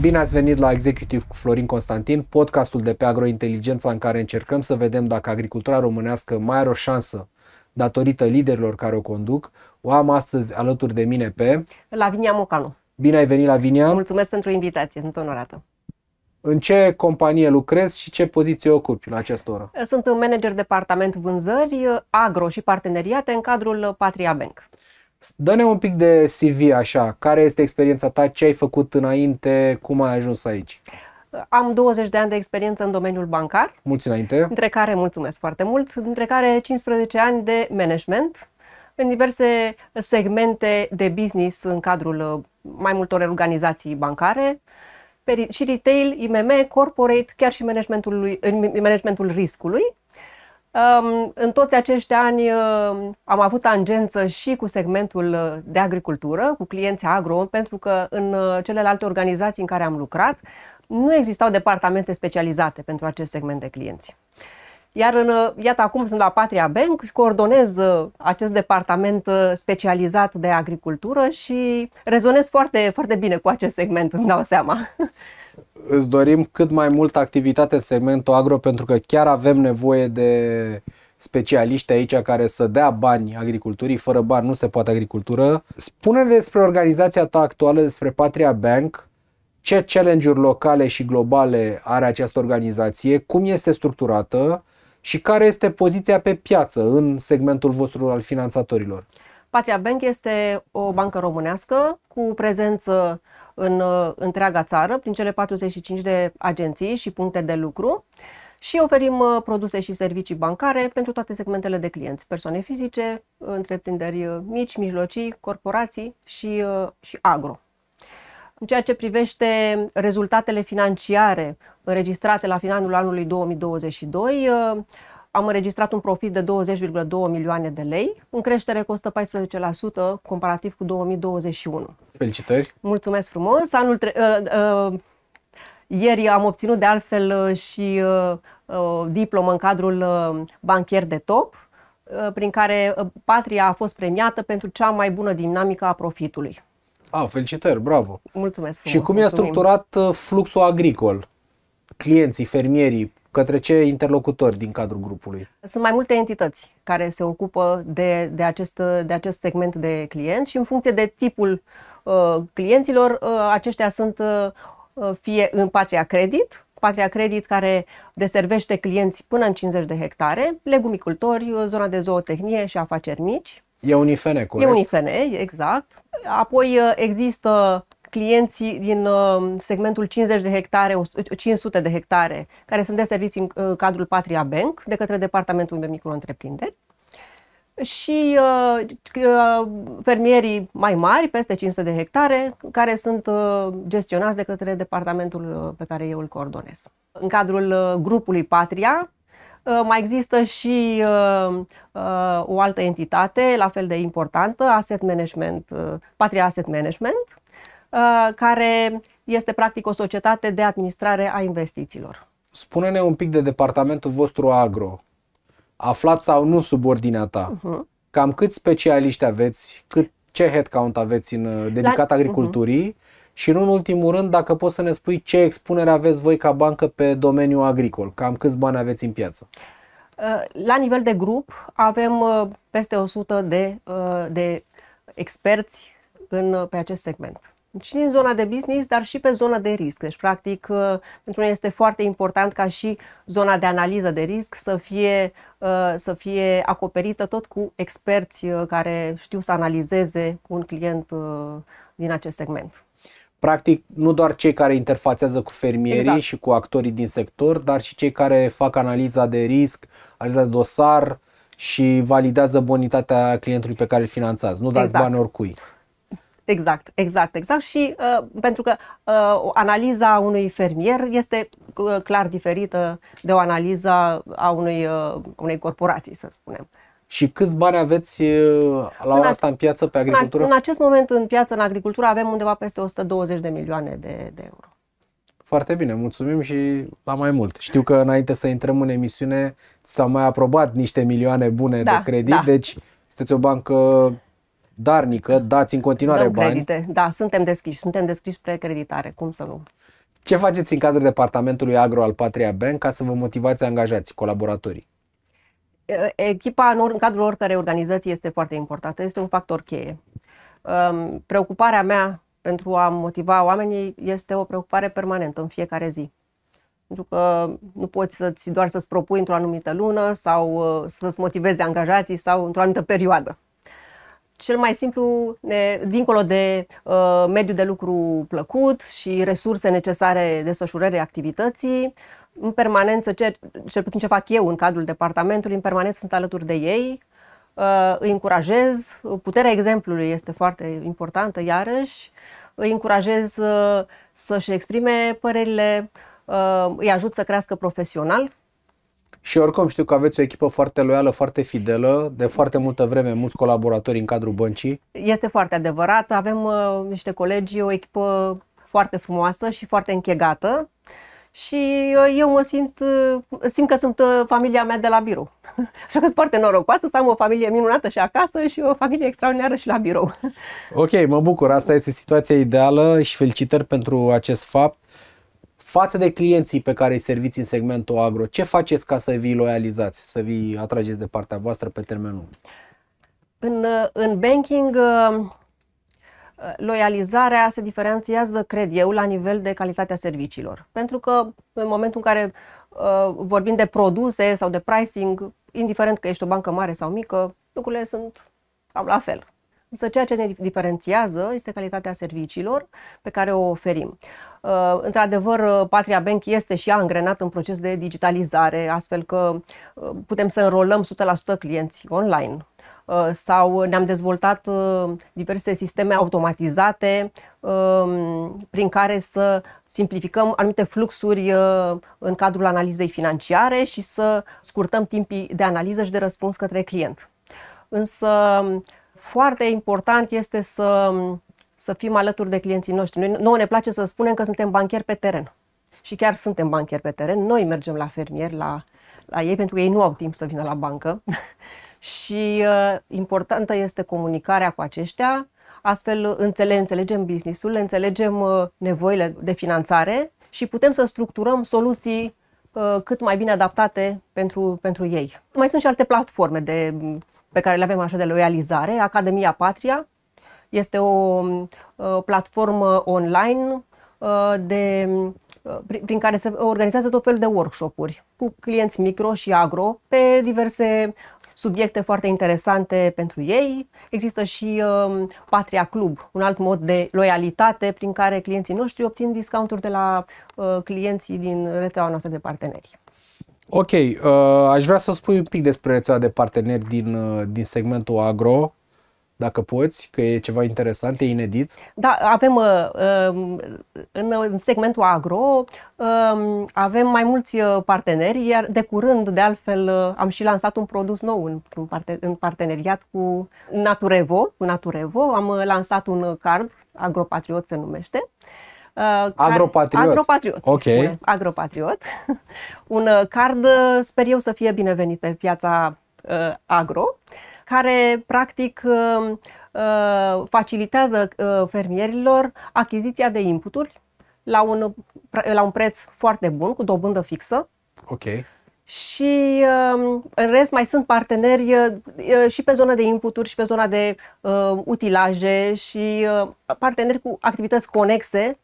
Bine ați venit la Executive cu Florin Constantin, podcastul de pe agrointeligența în care încercăm să vedem dacă agricultura românească mai are o șansă datorită liderilor care o conduc. O am astăzi alături de mine pe... Lavinia Mocanu. Bine ai venit, Lavinia. Mulțumesc pentru invitație, sunt onorată. În ce companie lucrezi și ce poziție ocupi în această oră? Sunt un manager departament vânzări, agro și parteneriate în cadrul Patria Bank. Dă-ne un pic de CV așa, care este experiența ta, ce ai făcut înainte, cum ai ajuns aici? Am 20 de ani de experiență în domeniul bancar. Mulți înainte. Între care, mulțumesc foarte mult, între care 15 ani de management în diverse segmente de business în cadrul uh, mai multor organizații bancare și retail, IMM, corporate, chiar și managementul, lui, managementul riscului în toți acești ani uh, am avut tangență și cu segmentul uh, de agricultură, cu clienții agro, pentru că în uh, celelalte organizații în care am lucrat nu existau departamente specializate pentru acest segment de clienți. Iar în, iată, acum sunt la Patria Bank, coordonez uh, acest departament uh, specializat de agricultură și rezonez foarte, foarte bine cu acest segment, îmi dau seama. Îți dorim cât mai multă activitate în segmentul agro, pentru că chiar avem nevoie de specialiști aici care să dea bani agriculturii, fără bani nu se poate agricultură. Spune despre organizația ta actuală, despre Patria Bank, ce challenge-uri locale și globale are această organizație, cum este structurată, și care este poziția pe piață în segmentul vostru al finanțatorilor? Patria Bank este o bancă românească cu prezență în uh, întreaga țară, prin cele 45 de agenții și puncte de lucru și oferim uh, produse și servicii bancare pentru toate segmentele de clienți, persoane fizice, întreprinderi uh, mici, mijlocii, corporații și, și agro. În ceea ce privește rezultatele financiare înregistrate la finalul anului 2022, uh, am înregistrat un profit de 20,2 milioane de lei, în creștere cu 114% comparativ cu 2021. Felicitări! Mulțumesc frumos! Anul tre- uh, uh, ieri am obținut de altfel uh, și uh, uh, diplomă în cadrul uh, banchier de top, uh, prin care uh, Patria a fost premiată pentru cea mai bună dinamică a profitului. Ah, felicitări, bravo. Mulțumesc frumos. Și cum i-a structurat uh, fluxul agricol? Clienții, fermierii, către ce interlocutori din cadrul grupului? Sunt mai multe entități care se ocupă de, de, acest, de acest segment de clienți și în funcție de tipul uh, clienților, uh, aceștia sunt uh, uh fie în Patria Credit, Patria Credit care deservește clienți până în 50 de hectare, legumicultori, zona de zootehnie și afaceri mici, E un IFN, corect? E un IFN, exact. Apoi uh, există clienții din uh, segmentul 50 de hectare, 500 uh, de hectare, care sunt deserviți în cadrul Patria Bank de către Departamentul de Micro-Întreprinderi și uh, fermierii mai mari, peste 500 de hectare, care sunt uh, gestionați de către departamentul pe care eu îl coordonez. În cadrul grupului Patria, Uh, mai există și uh, uh, o altă entitate, la fel de importantă, Asset Management, Patria Asset Management, care este practic o societate de administrare a investițiilor. Spune-ne un pic de departamentul vostru agro. Aflat sau nu sub ordinea ta? Uh-huh. Cam câți specialiști aveți? Cât, ce headcount aveți în, dedicat la, mhm. agriculturii? Uh-huh și nu în ultimul rând, dacă poți să ne spui ce expunere aveți voi ca bancă pe domeniul agricol, cam câți bani aveți în piață? Uh, la nivel de grup avem uh, peste 100 de, uh, de experți în, pe acest segment. Și din zona de business, dar și pe zona de risc. Deci, practic, pentru noi este foarte important ca și zona de analiză de risc să fie, să fie acoperită tot cu experți care știu să analizeze un client din acest segment practic nu doar cei care interfațează cu fermierii exact. și cu actorii din sector, dar și cei care fac analiza de risc, analiza de dosar și validează bonitatea clientului pe care îl finanțați. Nu dați exact. bani oricui. Exact, exact, exact. Și uh, pentru că uh, analiza unui fermier este uh, clar diferită de o analiză a unui, uh, unei corporații, să spunem. Și câți bani aveți la ora asta în piață pe agricultură? În acest moment în piață, în agricultură, avem undeva peste 120 de milioane de, de euro. Foarte bine, mulțumim și la mai mult. Știu că înainte să intrăm în emisiune s-au mai aprobat niște milioane bune da, de credit, da. deci sunteți o bancă darnică, dați în continuare Dăm bani. Credite. Da, suntem deschiși, suntem deschiși spre creditare, cum să nu. Ce faceți în cadrul departamentului agro al Patria Bank ca să vă motivați angajați, colaboratorii? echipa în, or, în cadrul oricărei organizații este foarte importantă, este un factor cheie. Um, preocuparea mea pentru a motiva oamenii este o preocupare permanentă în fiecare zi. Pentru că nu poți să-ți, doar să-ți propui într-o anumită lună sau uh, să-ți motivezi angajații sau într-o anumită perioadă. Cel mai simplu, ne, dincolo de uh, mediu de lucru plăcut și resurse necesare desfășurării activității, uh, în permanență, cer, cel puțin ce fac eu în cadrul departamentului, în permanență sunt alături de ei, uh, îi încurajez, uh, puterea exemplului este foarte importantă, iarăși, îi încurajez uh, să-și exprime părerile, îi ajut să crească profesional. Și oricum știu că aveți o echipă foarte loială, foarte fidelă, de foarte multă vreme, mulți colaboratori în cadrul băncii. Este foarte adevărat, avem niște colegi, o echipă foarte frumoasă și foarte închegată și eu mă simt, uh, simt că sunt uh, familia mea de la birou. Așa că sunt foarte norocoasă să am o familie minunată și acasă și o familie extraordinară și la birou. Ok, mă bucur. Asta este situația ideală și felicitări pentru acest fapt. Față de clienții pe care îi serviți în segmentul agro, ce faceți ca să vii loializați, să vii atrageți de partea voastră pe termen lung? În, uh, în banking Loializarea se diferențiază, cred eu, la nivel de calitatea serviciilor. Pentru că în momentul în care uh, vorbim de produse sau de pricing, indiferent că ești o bancă mare sau mică, lucrurile sunt cam la fel. Însă ceea ce ne diferențiază este calitatea serviciilor pe care o oferim. Uh, într-adevăr, uh, Patria Bank este și ea angrenat în proces de digitalizare, astfel că uh, putem să înrolăm 100% clienți online. Uh, sau ne-am dezvoltat uh, diverse sisteme automatizate um, prin care să simplificăm anumite fluxuri uh, în cadrul analizei financiare și să scurtăm timpii de analiză și de răspuns către client. Însă foarte important este să, să fim alături de clienții noștri. Noi, nouă ne place să spunem că suntem bancheri pe teren. Și chiar suntem bancheri pe teren. Noi mergem la fermieri, la, la ei, pentru că ei nu au timp să vină la bancă. și uh, importantă este comunicarea cu aceștia, astfel înțele- înțelegem businessul, înțelegem uh, nevoile de finanțare și putem să structurăm soluții uh, cât mai bine adaptate pentru, pentru ei. Mai sunt și alte platforme de, pe care le avem așa de loializare, Academia Patria, este o, uh, platformă online uh, de, uh, prin care se organizează tot felul de workshopuri cu clienți micro și agro pe diverse subiecte foarte interesante pentru ei. Există și uh, Patria Club, un alt mod de loialitate prin care clienții noștri obțin discounturi de la uh, clienții din rețeaua noastră de parteneri. Ok, uh, aș vrea să spui un pic despre rețeaua de parteneri din, uh, din segmentul agro dacă poți, că e ceva interesant, e inedit? Da, avem uh, um, în segmentul agro, um, avem mai mulți uh, parteneri, iar de curând, de altfel, uh, am și lansat un produs nou în parteneriat cu Naturevo. Cu Naturevo am lansat un card, Agropatriot se numește, Uh, agropatriot. Agropatriot. Ok. Spune, agropatriot. un card, sper eu, să fie binevenit pe piața uh, agro. Uh, care practic um, uh, facilitează uh, fermierilor achiziția de inputuri la un, la un preț foarte bun, cu dobândă fixă. Ok. Și um, în rest mai sunt parteneri uh, și pe zona de inputuri și pe zona de utilaje și parteneri cu activități conexe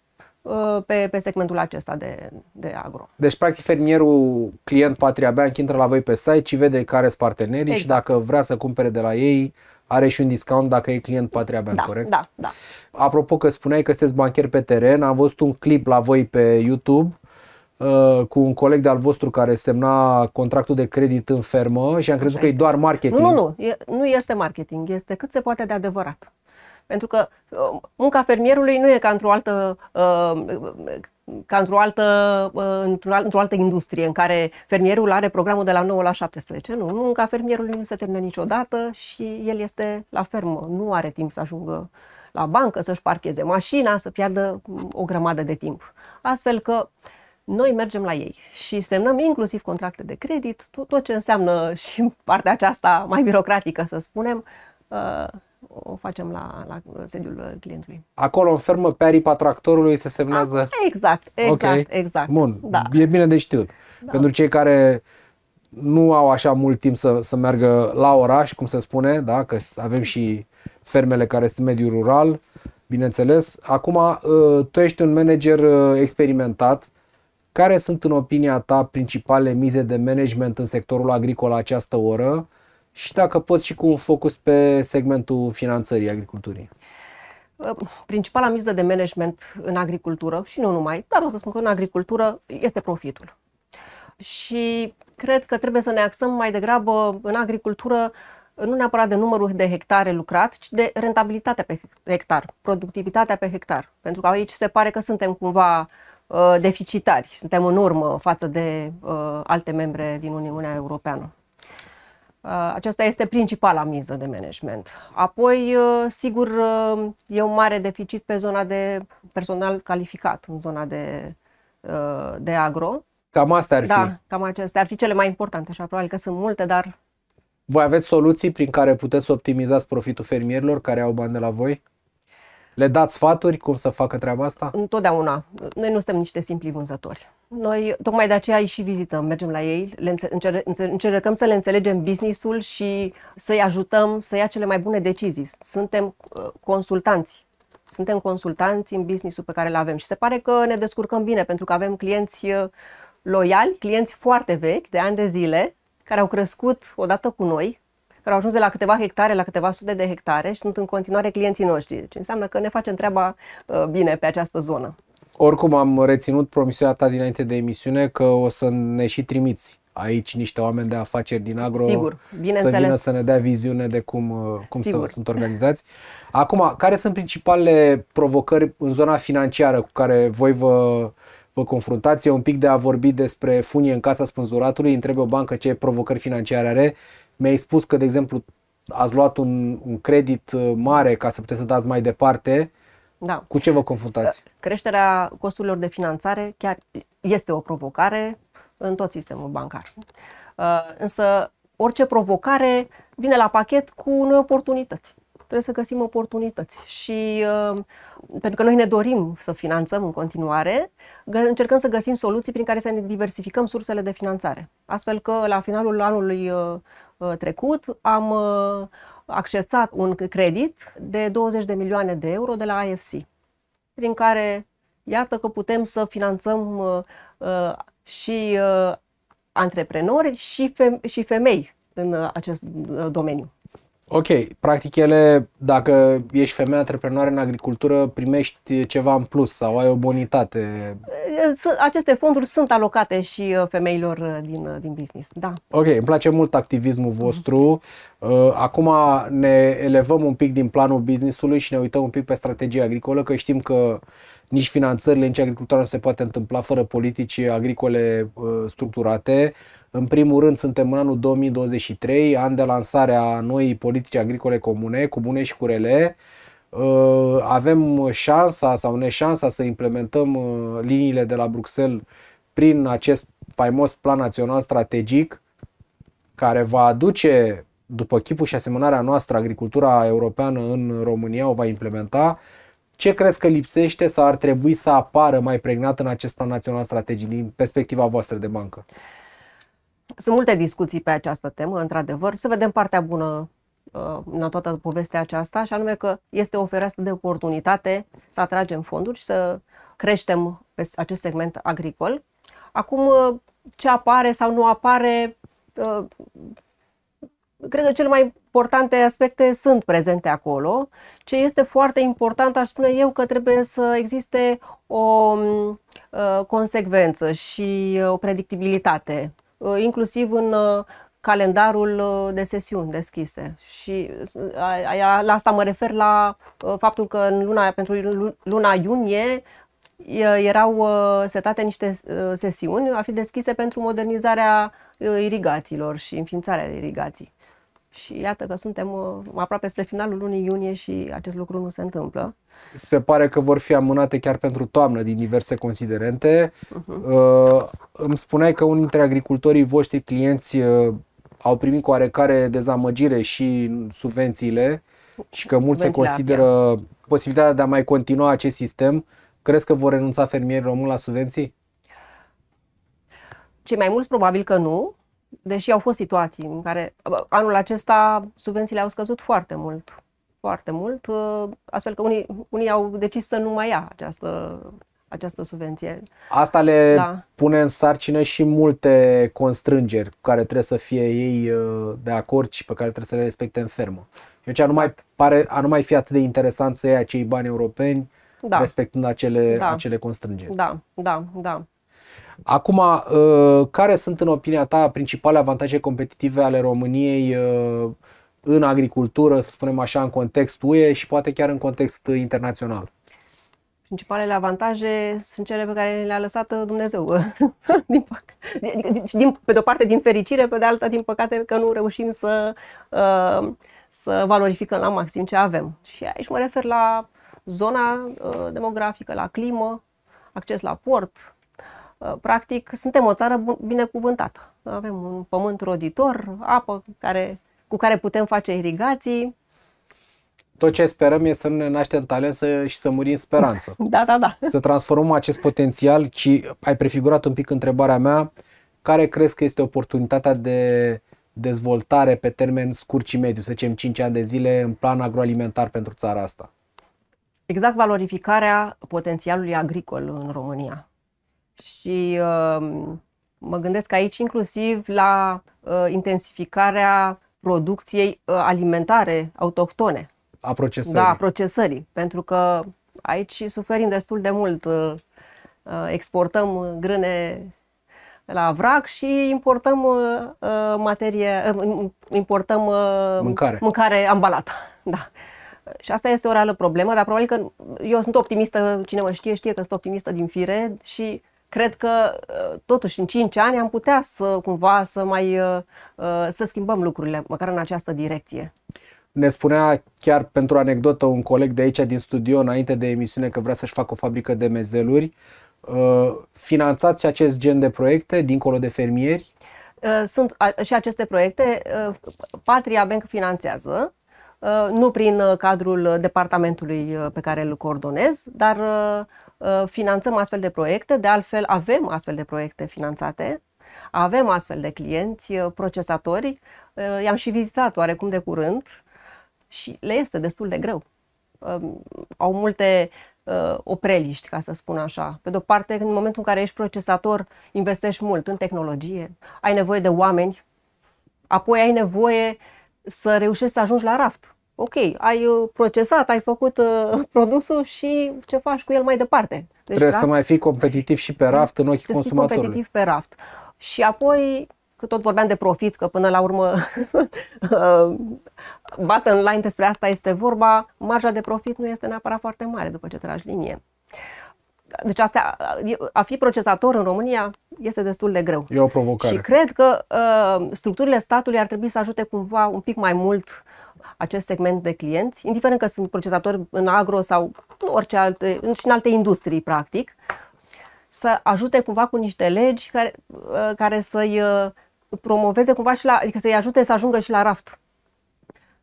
Uh, pe, pe segmentul acesta de, de agro. Deci, practic, fermierul client Patria Bank intră la voi pe site și vede care sunt partenerii exact. și dacă vrea să cumpere de la ei, are și un discount dacă e client Patria Bank, da, corect? Da, da. Apropo că spuneai că sunteți bancheri pe teren, am văzut un clip la voi pe YouTube uh, cu un coleg de-al vostru care semna contractul de credit în fermă și am crezut că exact. e doar marketing. Nu, nu, e, nu este marketing, este cât se poate de adevărat. Pentru că uh, munca fermierului nu e ca într-o altă uh, ca într-o altă, uh, într-o altă, altă industrie în care fermierul are programul de la 9 la 17. Nu, munca fermierului nu se termină niciodată și el este la fermă, nu are timp să ajungă la bancă, să-și parcheze mașina, să piardă mm, o grămadă de timp. Astfel că noi mergem la ei și semnăm inclusiv contracte de credit, tot, tot ce înseamnă și partea aceasta mai birocratică, să spunem, o facem la, la sediul uh, clientului. Acolo, în fermă, pe aripa tractorului se semnează... A, ah, exact, exact, okay. Exact, exact. Bun, da. e bine de știut. Da. Pentru cei care nu au așa mult timp să, să meargă la oraș, cum se spune, da? că avem și fermele care sunt în mediul rural, bineînțeles. Acum, uh, tu ești un manager uh, experimentat. Care sunt, în opinia ta, principale mize de management în sectorul agricol la această oră? și dacă poți și cu un focus pe segmentul finanțării agriculturii. Ă, principala miză de management în agricultură și nu numai, dar o să spun că în agricultură este profitul. Și cred că trebuie să ne axăm mai degrabă în agricultură nu neapărat de numărul de hectare lucrat, ci de rentabilitatea pe hectar, productivitatea pe hectar. Pentru că aici se pare că suntem cumva uh, deficitari, suntem în urmă față de uh, alte membre din Uniunea Europeană. Uh, aceasta este principala miză de management. Apoi, uh, sigur, uh, e un mare deficit pe zona de personal calificat, în zona de, de agro. Cam asta ar fi. Da, cam acestea ar fi cele mai importante, așa probabil că sunt multe, dar... Voi aveți soluții prin care puteți să optimizați profitul fermierilor care au bani de la voi? Le dați sfaturi cum să facă treaba asta? Întotdeauna. Noi nu suntem niște simpli vânzători. Noi tocmai de aceea îi și vizităm, mergem la ei, le încer- încer- încercăm să le înțelegem businessul și să-i ajutăm să ia cele mai bune decizii. Suntem uh, consultanți suntem consultanți în businessul pe care îl avem și se pare că ne descurcăm bine pentru că avem clienți uh, loiali, clienți foarte vechi, de ani de zile, care au crescut odată cu noi, care au ajuns de la câteva hectare la câteva sute de hectare și sunt în continuare clienții noștri. Deci înseamnă că ne facem treaba uh, bine pe această zonă. Oricum am reținut promisiunea ta dinainte de emisiune că o să ne și trimiți aici niște oameni de afaceri din agro Sigur, să vină să ne dea viziune de cum, uh, cum să, sunt organizați. Acum, care sunt principalele provocări în zona financiară cu care voi vă, vă confruntați? E un pic de a vorbi despre funie în casa spânzuratului, întrebe o bancă ce provocări financiare are mi-ai spus că, de exemplu, ați luat un, un credit uh, mare ca să puteți să dați mai departe, da. cu ce vă confruntați? Uh, creșterea costurilor de finanțare chiar este o provocare în tot sistemul bancar. Uh, însă, orice provocare vine la pachet cu noi oportunități trebuie să găsim oportunități. Și pentru că noi ne dorim să finanțăm în continuare, încercăm să găsim soluții prin care să ne diversificăm sursele de finanțare. Astfel că la finalul anului Uh, trecut am uh, accesat un credit de 20 de milioane de euro de la AFC, prin care iată că putem să finanțăm uh, și antreprenori și, și femei în acest domeniu. Ok, practic ele, dacă ești femeie antreprenoare în agricultură, primești ceva în plus sau ai o bonitate? Aceste fonduri sunt alocate și uh, femeilor uh, din, uh, din business, da. Ok, îmi place mult activismul vostru. Acum ne elevăm un pic din planul businessului și ne uităm un pic pe strategia agricolă, că știm că uh, nici finanțările, nici agricultura nu se poate întâmpla fără politici agricole uh, structurate. În primul rând, suntem în anul 2023, an de lansare a noii politici agricole comune, cu bune și cu rele. Uh, avem șansa sau neșansa să implementăm uh, liniile de la Bruxelles prin acest faimos plan național strategic care va aduce, după chipul și asemănarea noastră, agricultura europeană în România o va implementa ce crezi că lipsește sau ar trebui să apară mai pregnat în acest plan național strategic din perspectiva voastră de bancă? Sunt multe discuții pe această temă, într-adevăr. Să vedem partea bună uh, în toată povestea aceasta, și anume că este o fereastră de oportunitate să atragem fonduri și să creștem pe acest segment agricol. Acum, uh, ce apare sau nu apare, uh, cred că cele mai importante aspecte sunt prezente acolo. Ce este foarte important, aș spune eu, că trebuie să existe o mm, ă, consecvență și ă, o predictibilitate, ă, inclusiv în calendarul de sesiuni deschise. Și la asta mă refer la faptul că în luna, pentru luna iunie erau setate niște sesiuni a fi deschise pentru modernizarea irigațiilor și înființarea de irigații. Și iată că suntem uh, aproape spre finalul lunii iunie și acest lucru nu se întâmplă. Se pare că vor fi amânate chiar pentru toamnă din diverse considerente. Uh-huh. Îmi spuneai că unii dintre agricultorii voștri clienți uh, au primit cu oarecare dezamăgire și subvențiile și că mulți se consideră posibilitatea de a mai continua acest sistem. Crezi că vor renunța fermierii români la subvenții? Cei mai mulți probabil că nu, deși au fost situații în care anul acesta subvențiile au scăzut foarte mult, foarte mult, ă, astfel că unii, unii au decis să nu mai ia această, această subvenție. Asta le da. pune în sarcină și multe constrângeri cu care trebuie să fie ei ă, de acord și pe care trebuie să le respecte în fermă. Deci a nu mai, exact. pare, a nu mai fi atât de interesant să ia acei bani europeni da. respectând acele, da. acele constrângeri. Da, da, da. Acum, uh, care sunt în opinia ta principale avantaje competitive ale României uh, în agricultură, să spunem așa, în context UE și poate chiar în context internațional? Principalele avantaje sunt cele pe care le-a lăsat uh, Dumnezeu. din, din, din, pe de-o parte din fericire, pe de alta din păcate că nu reușim să, să valorificăm la maxim ce avem. Și aici mă refer la zona demografică, la climă, acces la port, Uh, practic, suntem o țară binecuvântată. Avem un pământ roditor, apă care, cu care putem face irigații. Tot ce sperăm este să nu ne naștem talent să, și să murim speranță. da, da, da. Să transformăm acest potențial și ai prefigurat un pic întrebarea mea. Care crezi că este oportunitatea de dezvoltare pe termen scurt și mediu, să zicem 5 ani de zile, în plan agroalimentar pentru țara asta? Exact valorificarea potențialului agricol în România. Și um, mă gândesc aici inclusiv la uh, intensificarea producției uh, alimentare autohtone. A procesării. Da, a procesării. Pentru că aici suferim destul de mult. Uh, exportăm grâne la vrac și importăm uh, materie, uh, importăm uh, mâncare. mâncare ambalată. Da. Și asta este o reală problemă, dar probabil că eu sunt optimistă, cine mă știe, știe că sunt optimistă din fire și cred că uh, totuși în 5 ani am putea să cumva să mai uh, uh, să schimbăm lucrurile, măcar în această direcție. Ne spunea chiar pentru anecdotă un coleg de aici din studio înainte de emisiune că vrea să-și facă o fabrică de mezeluri. Finanțați acest gen de proiecte dincolo de fermieri? Sunt și aceste proiecte. Patria Bank finanțează nu prin cadrul departamentului pe care îl coordonez, dar Uh, finanțăm astfel de proiecte, de altfel avem astfel de proiecte finanțate, avem astfel de clienți uh, procesatori, uh, i-am și vizitat oarecum de curând și le este destul de greu. Um, au multe opreliști, ca să spun așa. Pe de-o parte, în momentul în care ești procesator, investești mult în tehnologie, ai nevoie de oameni, apoi ai nevoie să reușești să ajungi la raft, ok, ai uh, procesat, ai făcut uh, produsul și ce faci cu el mai departe. Deci, Trebuie da? să mai fii competitiv și pe raft în ochii consumatorului. competitiv pe raft. Și apoi, că tot vorbeam de profit, că până la urmă bottom line despre asta este vorba, marja de profit nu este neapărat foarte mare după ce tragi linie. Deci asta, a fi procesator în România este destul de greu. E o provocare. Și cred că uh, structurile statului ar trebui să ajute cumva un pic mai mult uh, acest segment de clienți, indiferent că sunt procesatori în agro sau în orice alte, și în alte industrii, practic, să ajute cumva cu niște legi care, uh, care să-i uh, promoveze cumva și la, adică să-i ajute să ajungă și la raft.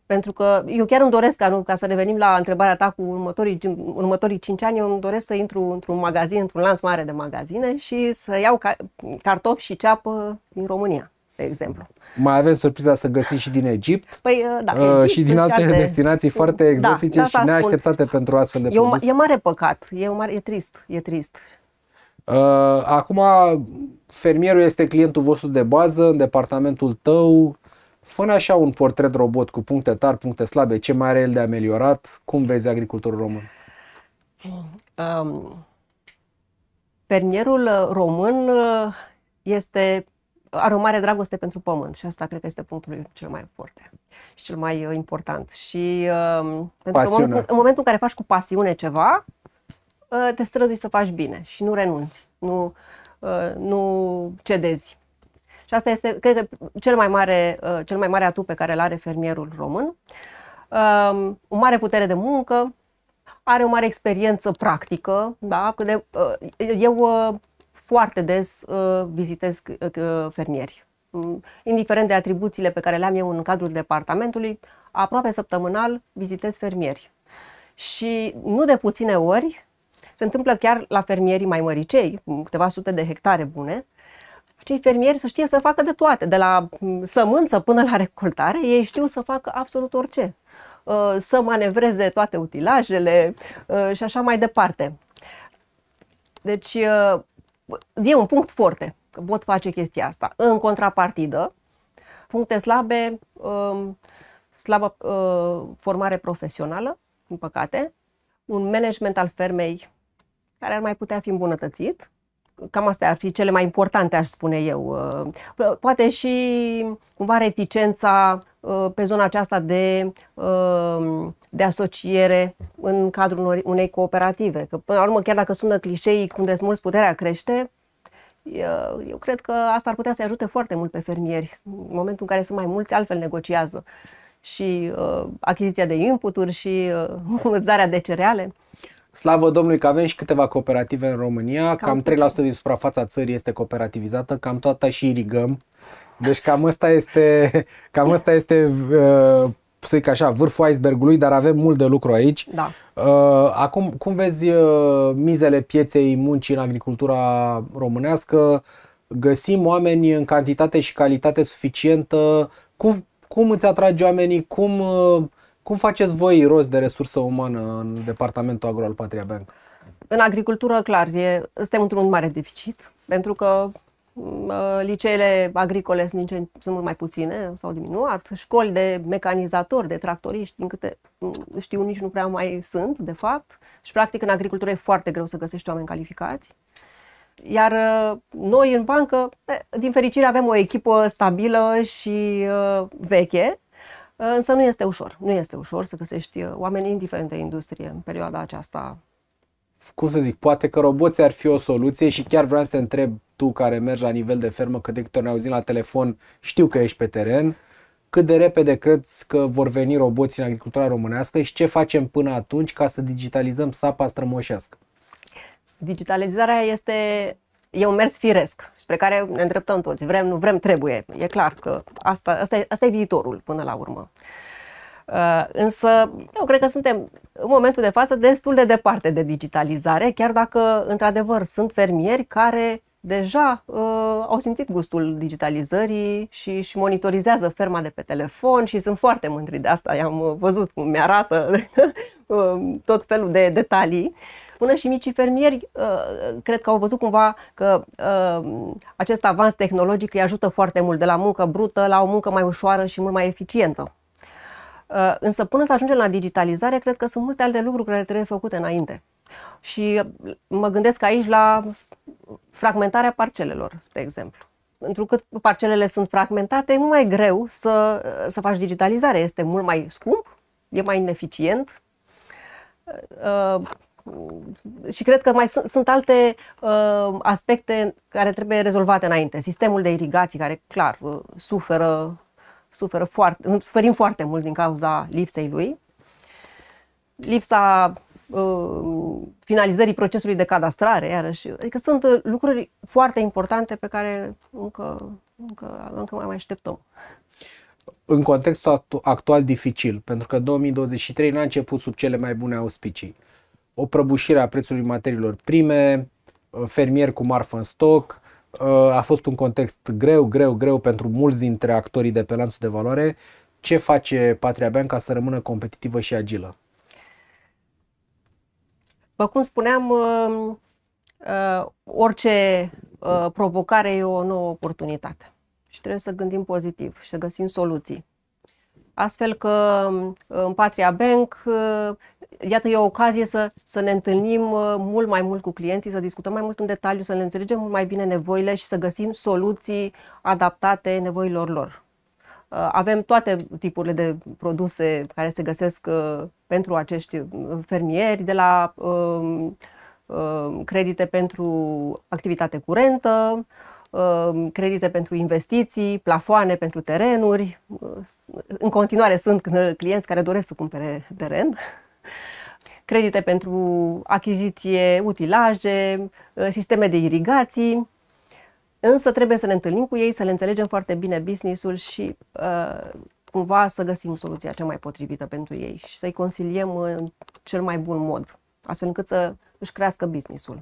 Pentru că eu chiar îmi doresc, ca, nu, ca să revenim la întrebarea ta cu următorii, următorii 5 ani, eu îmi doresc să intru într-un magazin, într-un lanț mare de magazine și să iau cartofi și ceapă din România de exemplu. Mai avem surpriza să găsiți și din Egipt păi, uh, da, uh, Egipt, și din alte da, de... destinații foarte exotice da, și neașteptate spun. pentru astfel de produse. E, e mare păcat, e, mare, e trist, e trist. Uh, acum, fermierul este clientul vostru de bază în departamentul tău. fă așa un portret robot cu puncte tari, puncte slabe, ce mai are el de ameliorat, cum vezi agricultorul român? Um, fermierul român uh, este are o mare dragoste pentru pământ și asta cred că este punctul cel mai forte și cel mai uh, important. Și uh, pentru că în momentul, în momentul în care faci cu pasiune ceva, uh, te strădui să faci bine și nu renunți, nu, uh, nu cedezi. Și asta este, cred că, cel mai mare, uh, cel mai mare atu pe care îl are fermierul român. Uh, o mare putere de muncă, are o mare experiență practică, da? de, uh, eu uh, foarte des uh, vizitez uh, uh, fermieri. Mm, indiferent de atribuțiile pe care le-am eu în cadrul departamentului, aproape săptămânal vizitez fermieri. Și nu de puține ori se întâmplă chiar la fermierii mai măricei, câteva sute de hectare bune, acei fermieri să știe să facă de toate, de la mm, sămânță până la recoltare, ei știu să facă absolut orice, să manevreze toate utilajele și așa mai departe. Deci e un punct foarte, că pot face chestia asta. În contrapartidă, puncte slabe, um, slabă uh, formare profesională, din păcate, un management al fermei care ar mai putea fi îmbunătățit, cam astea ar fi cele mai importante, aș spune eu. Uh, poate și cumva reticența uh, pe zona aceasta de, uh, de asociere în cadrul unei cooperative. Că, până la urmă, chiar dacă sună clișei, cum desmulți puterea crește, eu cred că asta ar putea să ajute foarte mult pe fermieri. În momentul în care sunt mai mulți, altfel negociază și uh, achiziția de inputuri și uh, vânzarea de cereale. Slavă Domnului că avem și câteva cooperative în România, cam, cam 3% din suprafața țării este cooperativizată, cam toată și irigăm. Deci cam asta este, cam asta este uh, să zic așa, vârful icebergului, dar avem mult de lucru aici. Da. Uh, acum, cum vezi uh, mizele pieței muncii în agricultura românească? Găsim oameni în cantitate și calitate suficientă? Cum, cum îți atragi oamenii? Cum uh, cum faceți voi rost de resursă umană în departamentul agro al Patria Bank? În agricultură, clar, e, suntem într-un mare deficit, pentru că ă, liceele agricole sunt, ce, sunt mult mai puține, s-au diminuat, școli de mecanizatori, de tractoriști, din câte știu nici nu prea mai sunt, de fapt, și practic în agricultură e foarte greu să găsești oameni calificați. Iar ă, noi în bancă, din fericire, avem o echipă stabilă și ă, veche, Uh, însă nu este ușor. Nu este ușor să găsești uh, oameni indiferent de industrie în perioada aceasta. Cum să zic, poate că roboții ar fi o soluție și chiar vreau să te întreb tu care mergi la nivel de fermă, că de câte ori ne auzim la telefon, știu că ești pe teren, cât de repede crezi că vor veni roboții în agricultura românească și ce facem până atunci ca să digitalizăm sapa strămoșească? Digitalizarea este e un mers firesc spre care ne îndreptăm toți. Vrem, nu vrem, trebuie. E clar că asta, asta, e, asta e viitorul până la urmă. Uh, însă, eu cred că suntem în momentul de față destul de departe de digitalizare, chiar dacă, într-adevăr, sunt fermieri care deja uh, au simțit gustul digitalizării și își monitorizează ferma de pe telefon și sunt foarte mândri de asta. I-am uh, văzut cum mi-arată um, tot felul de detalii. Până și micii fermieri, uh, cred că au văzut cumva că uh, acest avans tehnologic îi ajută foarte mult de la muncă brută la o muncă mai ușoară și mult mai eficientă. Uh, însă până să ajungem la digitalizare, cred că sunt multe alte lucruri care trebuie făcute înainte. Și uh, mă gândesc aici la fragmentarea parcelelor, spre exemplu. Pentru că parcelele sunt fragmentate, e mult mai greu să, să faci digitalizare. Este mult mai scump, e mai ineficient. Uh, și cred că mai sunt, sunt alte uh, aspecte care trebuie rezolvate înainte. Sistemul de irigații, care, clar, uh, suferă, suferă foarte, suferim foarte mult din cauza lipsei lui. Lipsa Uh, finalizării procesului de cadastrare, iarăși. Adică sunt uh, lucruri foarte importante pe care încă, încă, încă mai așteptăm. În contextul actual dificil, pentru că 2023 n-a început sub cele mai bune auspicii. O prăbușire a prețului materiilor prime, uh, fermieri cu marfă în stoc, a fost un context greu, greu, greu pentru mulți dintre actorii de pe lanțul de valoare. Ce face Patria ca să rămână competitivă și agilă? După cum spuneam, uh, uh, orice uh, provocare e o nouă oportunitate și trebuie să gândim pozitiv și să găsim soluții. Astfel că um, în Patria Bank, uh, iată, e o ocazie să, să ne întâlnim uh, mult mai mult cu clienții, să discutăm mai mult în detaliu, să ne înțelegem mult mai bine nevoile și să găsim soluții adaptate nevoilor lor. Uh, avem toate tipurile de produse care se găsesc uh, pentru acești uh, fermieri, de la um, um, credite pentru activitate curentă, um, credite pentru investiții, plafoane pentru terenuri. În continuare sunt clienți care doresc să cumpere teren. Credite pentru achiziție, utilaje, sisteme de irigații Însă trebuie să ne întâlnim cu ei, să le înțelegem foarte bine business-ul și uh, cumva să găsim soluția cea mai potrivită pentru ei și să-i consiliem în cel mai bun mod, astfel încât să își crească businessul.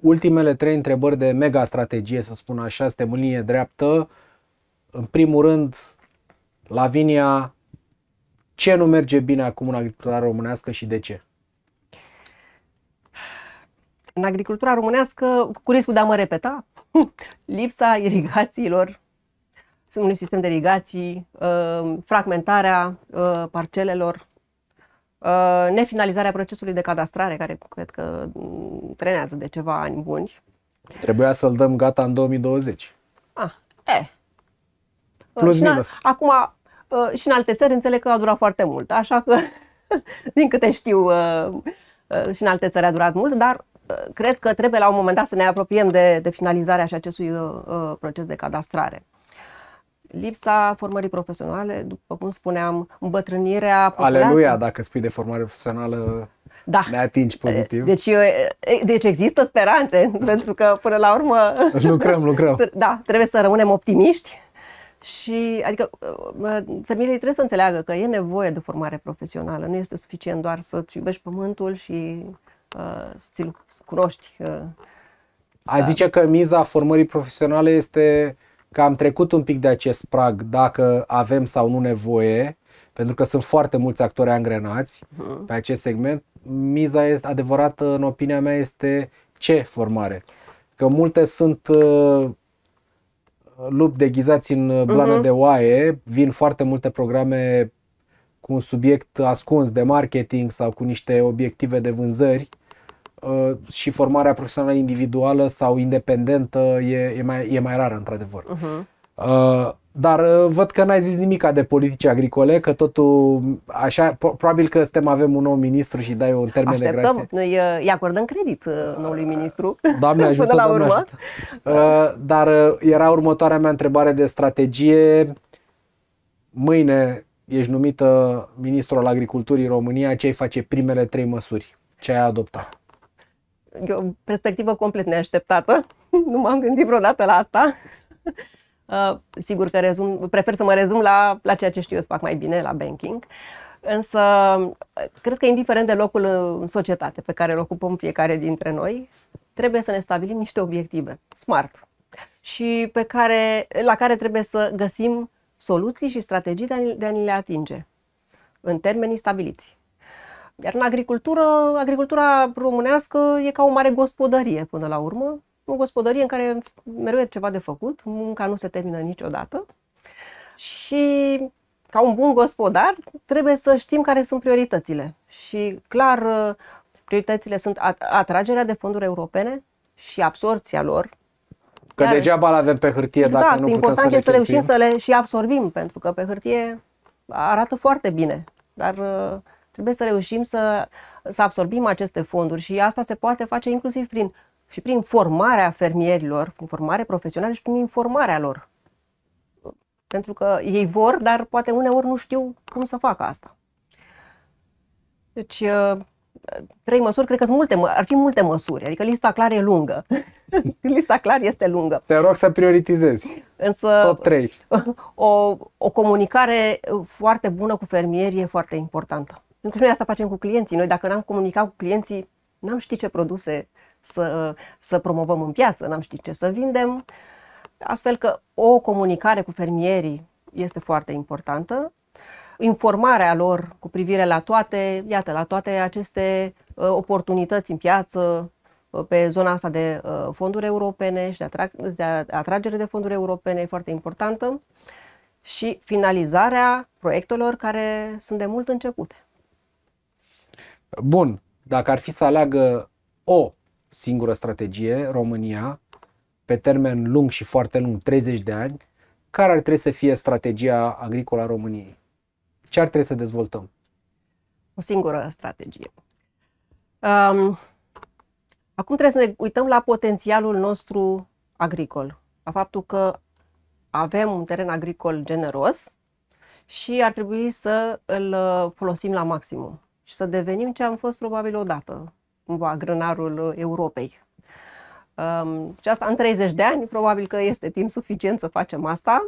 Ultimele trei întrebări de mega strategie, să spun așa, suntem în linie dreaptă. În primul rând, Lavinia, ce nu merge bine acum în agricultura românească și de ce? În agricultura românească, cu riscul de a mă repeta, lipsa irigațiilor, unui sistem de irigații, uh, fragmentarea uh, parcelelor, uh, nefinalizarea procesului de cadastrare, care cred că mm, trenează de ceva ani buni. Trebuia să-l dăm gata în 2020. Ah, e. Eh. Plus și minus. În, acum, și în alte țări înțeleg că a durat foarte mult, așa că, din câte știu, și în alte țări a durat mult, dar Uh, cred că trebuie la un moment dat să ne apropiem de, de finalizarea și acestui uh, uh, proces de cadastrare. Lipsa formării profesionale, după cum spuneam, îmbătrânirea populației. Aleluia, dacă spui de formare profesională, da. ne atingi pozitiv. Deci, deci există speranțe, pentru că până la urmă... Lucrăm, lucrăm. Da, trebuie să rămânem optimiști și, adică, familiei trebuie să înțeleagă că e nevoie de formare profesională. Nu este suficient doar să-ți iubești pământul și Uh, să ți-l cunoști. Uh, Ai da. zice că miza formării profesionale este că am trecut un pic de acest prag dacă avem sau nu nevoie, pentru că sunt foarte mulți actori angrenați uh-huh. pe acest segment. Miza este adevărată, în opinia mea, este ce formare? Că multe sunt uh, lup deghizați în blană uh-huh. de oaie, vin foarte multe programe cu un subiect ascuns de marketing sau cu niște obiective de vânzări Uh, și formarea profesională individuală sau independentă e, e, mai, e mai rară, într-adevăr. Uh-huh. Dar uh, văd că n-ai zis nimica de politici agricole, că totul, așa, probabil că suntem, avem un nou ministru și dai un termen de grație. Noi uh, îi acordăm credit noului ministru. Doamne ajută, până la urmă. doamne ajută. Dar era următoarea mea întrebare de strategie. Mâine ești numită ministru al agriculturii România, ce ai face primele trei măsuri? Ce ai adoptat? E o perspectivă complet neașteptată. Nu m-am gândit vreodată la asta. Uh, sigur că rezum, prefer să mă rezum la, la ceea ce știu eu să fac mai bine, la banking. Însă, cred că indiferent de locul în societate pe care îl ocupăm fiecare dintre noi, trebuie să ne stabilim niște obiective smart și pe care, la care trebuie să găsim soluții și strategii de a, de a ni le atinge în termenii stabiliți. Iar în agricultură, agricultura românească e ca o mare gospodărie până la urmă, o gospodărie în care mereu e ceva de făcut, munca nu se termină niciodată și ca un bun gospodar trebuie să știm care sunt prioritățile și clar prioritățile sunt atragerea de fonduri europene și absorția lor, Că Iar, degeaba le avem pe hârtie exact, dacă nu putem important să e să reușim să le și absorbim, pentru că pe hârtie arată foarte bine, dar Trebuie să reușim să, să absorbim aceste fonduri și asta se poate face inclusiv prin, și prin formarea fermierilor, prin formare profesională și prin informarea lor. Pentru că ei vor, dar poate uneori nu știu cum să facă asta. Deci, uh, trei măsuri, cred că sunt multe, ar fi multe măsuri, adică lista clar e lungă. lista clar este lungă. Te rog să prioritizezi. Însă Top 3. O, o comunicare foarte bună cu fermieri e foarte importantă. Pentru că și noi asta facem cu clienții. Noi dacă n-am comunicat cu clienții, n-am ști ce produse să, să promovăm în piață, n-am ști ce să vindem. Astfel că o comunicare cu fermierii este foarte importantă. Informarea lor cu privire la toate, iată, la toate aceste uh, oportunități în piață, uh, pe zona asta de uh, fonduri europene și de, atrag- de atragere de fonduri europene e foarte importantă și finalizarea proiectelor care sunt de mult începute. Bun, dacă ar fi să aleagă o singură strategie, România, pe termen lung și foarte lung, 30 de ani, care ar trebui să fie strategia agricolă a României? Ce ar trebui să dezvoltăm? O singură strategie. Um, acum trebuie să ne uităm la potențialul nostru agricol, la faptul că avem un teren agricol generos și ar trebui să îl folosim la maximum și să devenim ce am fost probabil odată, cumva grânarul Europei. Um, și asta în 30 de ani, probabil că este timp suficient să facem asta,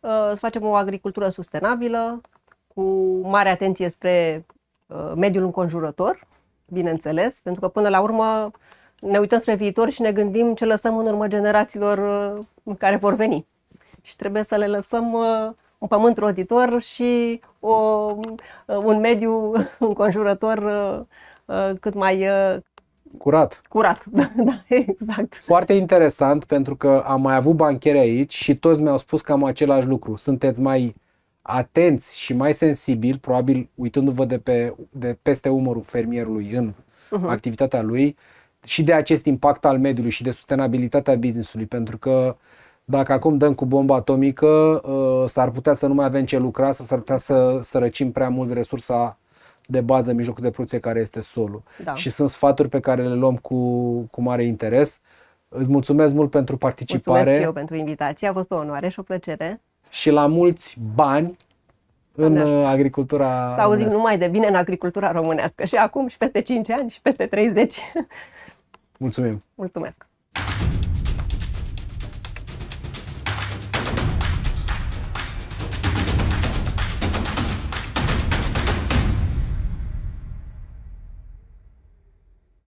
uh, să facem o agricultură sustenabilă, cu mare atenție spre uh, mediul înconjurător, bineînțeles, pentru că până la urmă ne uităm spre viitor și ne gândim ce lăsăm în urmă generațiilor uh, care vor veni. Și trebuie să le lăsăm uh, un pământ roditor și o, uh, un mediu înconjurător uh, uh, cât mai Curat. Curat, da, da, exact. Foarte interesant pentru că am mai avut bancheri aici și toți mi-au spus cam același lucru. Sunteți mai atenți și mai sensibili, probabil uitându-vă de, pe, de peste umărul fermierului în uh-huh. activitatea lui și de acest impact al mediului și de sustenabilitatea business-ului pentru că uh, dacă acum dăm cu bomba atomică, uh, s-ar putea să nu mai avem ce lucra, sau s-ar putea să sărăcim prea mult resursa de bază, mijlocul de producție care este solul. Da. Și sunt sfaturi pe care le luăm cu, cu mare interes. Îți mulțumesc mult pentru participare. Mulțumesc eu pentru invitație, a fost o onoare și o plăcere. Și la mulți bani în Doamne. Uh, agricultura a auzim românească. numai de bine în agricultura românească și acum și peste 5 ani și peste 30. Mulțumim! Mulțumesc!